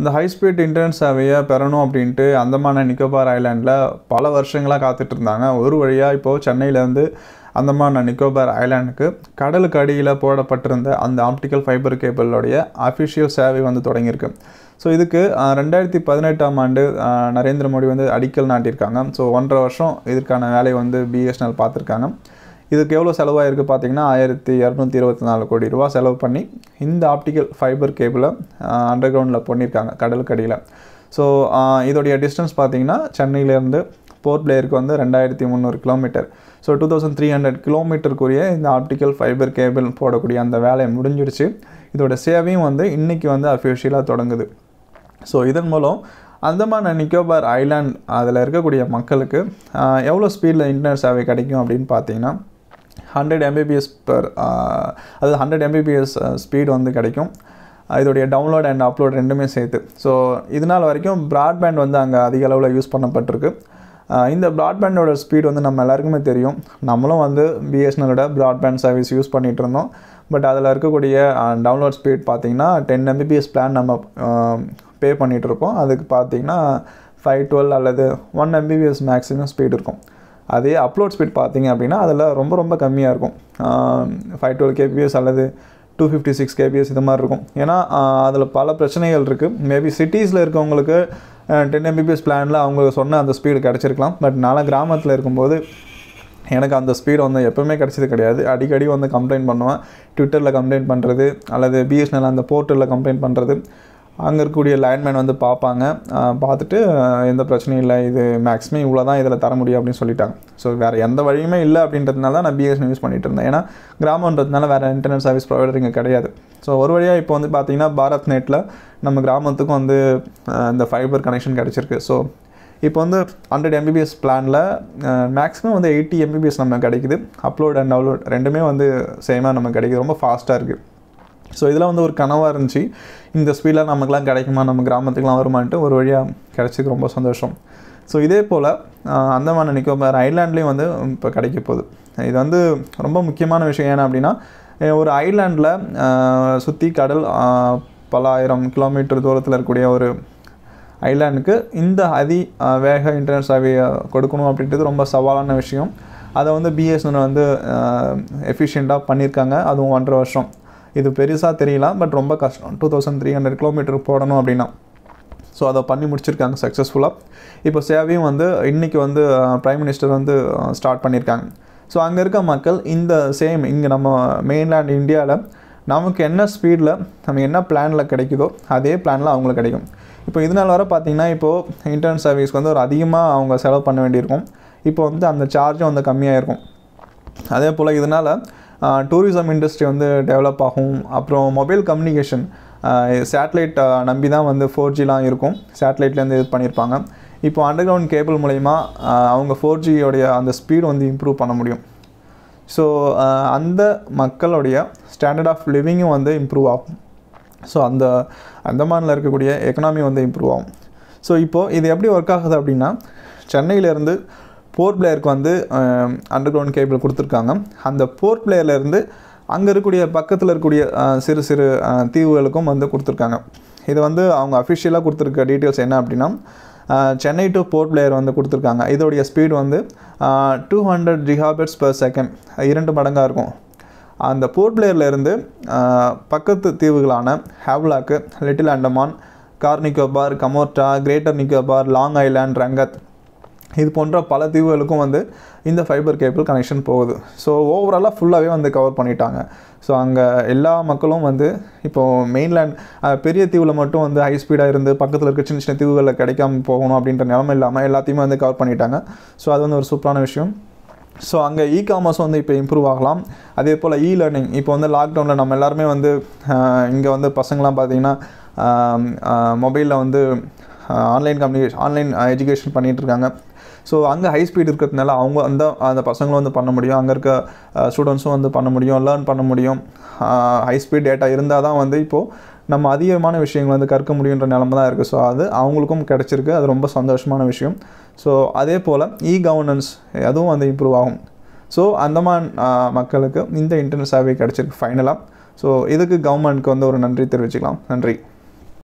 இந்த high speed internet சேவையை பெறணும் அப்படின்ட்டு அந்தமான நிக்கோபார் ஐலாண்டில் பல வருஷங்களாக காத்துட்டு இருந்தாங்க ஒரு வழியாக இப்போது சென்னையிலேருந்து அந்தமான நிக்கோபார் ஐலாண்டுக்கு கடலுக்கு அடியில் போடப்பட்டிருந்த அந்த ஆப்டிக்கல் ஃபைபர் கேபிளோடைய அஃபிஷியல் சேவை வந்து தொடங்கியிருக்கு ஸோ இதுக்கு ரெண்டாயிரத்தி பதினெட்டாம் ஆண்டு நரேந்திர மோடி வந்து அடிக்கல் நாட்டியிருக்காங்க ஸோ ஒன்றரை வருஷம் இதற்கான வேலையை வந்து பிஎஸ்என்எல் பார்த்துருக்காங்க இதுக்கு எவ்வளோ செலவாயிருக்கு பார்த்தீங்கன்னா ஆயிரத்தி இரநூத்தி இருபத்தி நாலு கோடி ரூபா செலவு பண்ணி இந்த ஆப்டிக்கல் ஃபைபர் கேபிளை அண்டர் கிரவுண்டில் பண்ணியிருக்காங்க கடலுக்கடியில் ஸோ இதோடைய டிஸ்டன்ஸ் பார்த்தீங்கன்னா சென்னையிலேருந்து போர்ட் பிளேயருக்கு வந்து ரெண்டாயிரத்தி முந்நூறு kilometre so two thousand three hundred கிலோமீட்டருக்குரிய இந்த ஆப்டிக்கல் ஃபைபர் கேபிள் போடக்கூடிய அந்த வேலையை முடிஞ்சிடுச்சு இதோட சேவையும் வந்து இன்றைக்கி வந்து அஃபிஷியலாக தொடங்குது ஸோ இதன் மூலம் அந்தமான நிக்கோபார் ஐலாண்ட் அதில் இருக்கக்கூடிய மக்களுக்கு எவ்வளோ ஸ்பீடில் இன்டர்நெட் சேவை கிடைக்கும் அப்படின்னு பார்த்தீங்கன்னா ஹண்ட்ரட் எம்பிபிஎஸ் பர் அது ஹண்ட்ரட் எம்பிபிஎஸ் ஸ்பீடு வந்து கிடைக்கும் இதோடைய டவுன்லோட் அண்ட் அப்லோட் ரெண்டுமே சேர்த்து ஸோ இதனால் வரைக்கும் ப்ராட்பேண்ட் வந்து அங்கே அதிக அளவில் யூஸ் பண்ணப்பட்டிருக்கு இந்த ப்ராட்பேண்டோட ஸ்பீட் வந்து நம்ம எல்லாருக்குமே தெரியும் நம்மளும் வந்து பிஎஸ்என்எலோட ப்ராட்பேண்ட் சர்வீஸ் யூஸ் பண்ணிகிட்டு இருந்தோம் பட் அதில் இருக்கக்கூடிய டவுன்லோட் ஸ்பீட் பார்த்திங்கன்னா டென் எம்பிபிஎஸ் பிளான் நம்ம பே பண்ணிகிட்ருக்கோம் அதுக்கு பார்த்திங்கன்னா ஃபைவ் டுவெல் அல்லது ஒன் எம்பிபிஎஸ் மேக்ஸிமம் ஸ்பீட் இருக்கும் அதே அப்லோட் ஸ்பீட் பார்த்திங்க அப்படின்னா அதில் ரொம்ப ரொம்ப கம்மியாக இருக்கும் ஃபைவ் டுவெல் கேபிஎஸ் அல்லது டூ ஃபிஃப்டி சிக்ஸ் கேபிஎஸ் இது மாதிரி இருக்கும் ஏன்னா அதில் பல பிரச்சனைகள் இருக்குது மேபி சிட்டிஸில் இருக்கவங்களுக்கு டென் எம்பிபிஎஸ் பிளானில் அவங்க சொன்ன அந்த ஸ்பீடு கிடச்சிருக்கலாம் பட் நான் கிராமத்தில் இருக்கும்போது எனக்கு அந்த ஸ்பீடு வந்து எப்போவுமே கிடச்சது கிடையாது அடிக்கடி வந்து கம்ப்ளைண்ட் பண்ணுவேன் ட்விட்டரில் கம்ப்ளைண்ட் பண்ணுறது அல்லது பிஎஸ்என்எல் அந்த போர்ட்டலில் கம்ப்ளைண்ட் பண்ணுறது அங்கே இருக்கக்கூடிய லைன்மேன் வந்து பார்ப்பாங்க பார்த்துட்டு எந்த பிரச்சனையும் இல்லை இது மேக்ஸிமம் இவ்வளோ தான் இதில் தர முடியும் அப்படின்னு சொல்லிட்டாங்க ஸோ வேறு எந்த வழியுமே இல்லை அப்படின்றதுனால தான் நான் பிஎஸ்என் யூஸ் பண்ணிகிட்டு இருந்தேன் ஏன்னா கிராமன்றதுனால வேறு இன்டர்நெட் சர்வீஸ் ப்ரொவைடர் இங்கே கிடையாது ஸோ ஒரு வழியாக இப்போ வந்து பார்த்திங்கன்னா பாரத் நெட்டில் நம்ம கிராமத்துக்கும் வந்து இந்த ஃபைபர் கனெக்ஷன் கிடச்சிருக்கு ஸோ இப்போ வந்து ஹண்ட்ரட் எம்பிபிஎஸ் பிளானில் மேக்ஸிமம் வந்து எயிட்டி எம்பிபிஎஸ் நம்ம கிடைக்குது அப்லோட் அண்ட் டவுன்லோட் ரெண்டுமே வந்து சேமாக நம்ம கிடைக்குது ரொம்ப ஃபாஸ்ட்டாக இருக்குது ஸோ இதெல்லாம் வந்து ஒரு கனவாக இருந்துச்சு இந்த ஸ்பீடில் நமக்குலாம் கிடைக்குமா நம்ம கிராமத்துக்குலாம் வருமான்ட்டு ஒரு வழியாக கிடச்சிக்கு ரொம்ப சந்தோஷம் ஸோ இதே போல் அந்தமான நிக்கோபார் ஐர்லாண்ட்லேயும் வந்து இப்போ கிடைக்க போகுது இது வந்து ரொம்ப முக்கியமான விஷயம் ஏன்னா அப்படின்னா ஒரு ஐர்லாண்டில் சுற்றி கடல் பல ஆயிரம் கிலோமீட்டர் தூரத்தில் இருக்கக்கூடிய ஒரு ஐர்லாண்டுக்கு இந்த அதி வேக இன்டர்நெட் சேவையை கொடுக்கணும் அப்படின்றது ரொம்ப சவாலான விஷயம் அதை வந்து பிஎஸ்என்எல் வந்து எஃபிஷியண்ட்டாக பண்ணியிருக்காங்க அதுவும் ஒன்றரை வருஷம் இது பெருசாக தெரியலாம் பட் ரொம்ப கஷ்டம் two thousand three hundred kilometre போடணும் அப்படின்னா ஸோ அதை பண்ணி முடிச்சிருக்காங்க சக்ஸஸ்ஃபுல்லாக இப்போ சேவையும் வந்து இன்றைக்கி வந்து ப்ரைம் மினிஸ்டர் வந்து ஸ்டார்ட் பண்ணியிருக்காங்க ஸோ அங்கே இருக்க மக்கள் இந்த சேம் இங்கே நம்ம மெயின்லேண்ட் இந்தியாவில் நமக்கு என்ன ஸ்பீடில் நம்ம என்ன பிளானில் கிடைக்குதோ அதே பிளானில் அவங்களுக்கு கிடைக்கும் இப்போ இதனால் வர பார்த்திங்கன்னா இப்போது இன்டர்நெட் சர்வீஸ்க்கு வந்து ஒரு அதிகமாக அவங்க செலவு பண்ண வேண்டியிருக்கும் இப்போ வந்து அந்த சார்ஜும் வந்து கம்மியாக இருக்கும் அதே போல் இதனால் டூரிசம் இண்டஸ்ட்ரி வந்து டெவலப் ஆகும் அப்புறம் மொபைல் கம்யூனிகேஷன் சேட்டலைட் நம்பி தான் வந்து ஃபோர் ஜிலாம் இருக்கும் சேட்டலைட்லேருந்து இது பண்ணியிருப்பாங்க இப்போ அண்டர் கிரவுண்ட் கேபிள் மூலயமா அவங்க ஃபோர் ஜியோடைய அந்த ஸ்பீடு வந்து இம்ப்ரூவ் பண்ண முடியும் ஸோ அந்த மக்களுடைய ஸ்டாண்டர்ட் ஆஃப் லிவிங்கும் வந்து இம்ப்ரூவ் ஆகும் ஸோ அந்த அந்தமானில் இருக்கக்கூடிய எக்கனாமி வந்து இம்ப்ரூவ் ஆகும் ஸோ இப்போது இது எப்படி ஒர்க் ஆகுது அப்படின்னா சென்னையிலேருந்து போர்ட் பிளேயருக்கு வந்து அண்டர் கிரவுண்ட் கேபிள் கொடுத்துருக்காங்க அந்த போர்ட் பிளேயர்லேருந்து அங்கே இருக்கக்கூடிய பக்கத்தில் இருக்கக்கூடிய சிறு சிறு தீவுகளுக்கும் வந்து கொடுத்துருக்காங்க இது வந்து அவங்க அஃபிஷியலாக கொடுத்துருக்க டீட்டெயில்ஸ் என்ன அப்படின்னா சென்னை டு போர்ட் பிளேயர் வந்து கொடுத்துருக்காங்க இதோடைய ஸ்பீடு வந்து two hundred gigabits per second இரண்டு மடங்காக இருக்கும் அந்த போர்ட் பிளேயர்லேருந்து பக்கத்து தீவுகளான Havelock Little Andaman Car Nicobar Kamorta Greater Nicobar Long Island Rangat இது போன்ற பல தீவுகளுக்கும் வந்து இந்த ஃபைபர் கேபிள் கனெக்ஷன் போகுது ஸோ ஓவராலாக ஃபுல்லாகவே வந்து கவர் பண்ணிட்டாங்க ஸோ அங்கே எல்லா மக்களும் வந்து இப்போது மெயின்லேண்ட் பெரிய தீவில் மட்டும் வந்து ஹை ஸ்பீடாக இருந்து பக்கத்தில் இருக்க சின்ன சின்ன தீவுகளில் கிடைக்காம போகணும் அப்படின்ற நிலமை இல்லாமல் எல்லாத்தையுமே வந்து கவர் பண்ணிட்டாங்க ஸோ அது வந்து ஒரு சூப்பரான விஷயம் ஸோ அங்கே இ காமர்ஸ் வந்து இப்போ இம்ப்ரூவ் ஆகலாம் அதே போல் இ லேர்னிங் இப்போ வந்து லாக்டவுனில் நம்ம எல்லாருமே வந்து இங்கே வந்து பசங்களாம் பார்த்திங்கன்னா மொபைலில் வந்து ஆன்லைன் கம்யூனிகேஷன் ஆன்லைன் எஜுகேஷன் பண்ணிகிட்ருக்காங்க ஸோ அங்கே ஹை ஸ்பீட் இருக்கிறதுனால அவங்க அந்த அந்த பசங்களும் வந்து பண்ண முடியும் அங்கே இருக்க ஸ்டூடெண்ட்ஸும் வந்து பண்ண முடியும் லேர்ன் பண்ண முடியும் ஹை ஸ்பீட் டேட்டா இருந்தால் தான் வந்து இப்போது நம்ம அதிகமான விஷயங்கள் வந்து கற்க முடியுன்ற நிலம தான் இருக்குது ஸோ அது அவங்களுக்கும் கிடச்சிருக்கு அது ரொம்ப சந்தோஷமான விஷயம் ஸோ அதே போல் இ கவர்னன்ஸ் அதுவும் வந்து இம்ப்ரூவ் ஆகும் ஸோ அந்தமான் மக்களுக்கு இந்த இன்டர்நெட் சேவை கிடச்சிருக்கு ஃபைனலாக ஸோ இதுக்கு கவர்மெண்ட்க்கு வந்து ஒரு நன்றி தெரிவிச்சுக்கலாம் நன்றி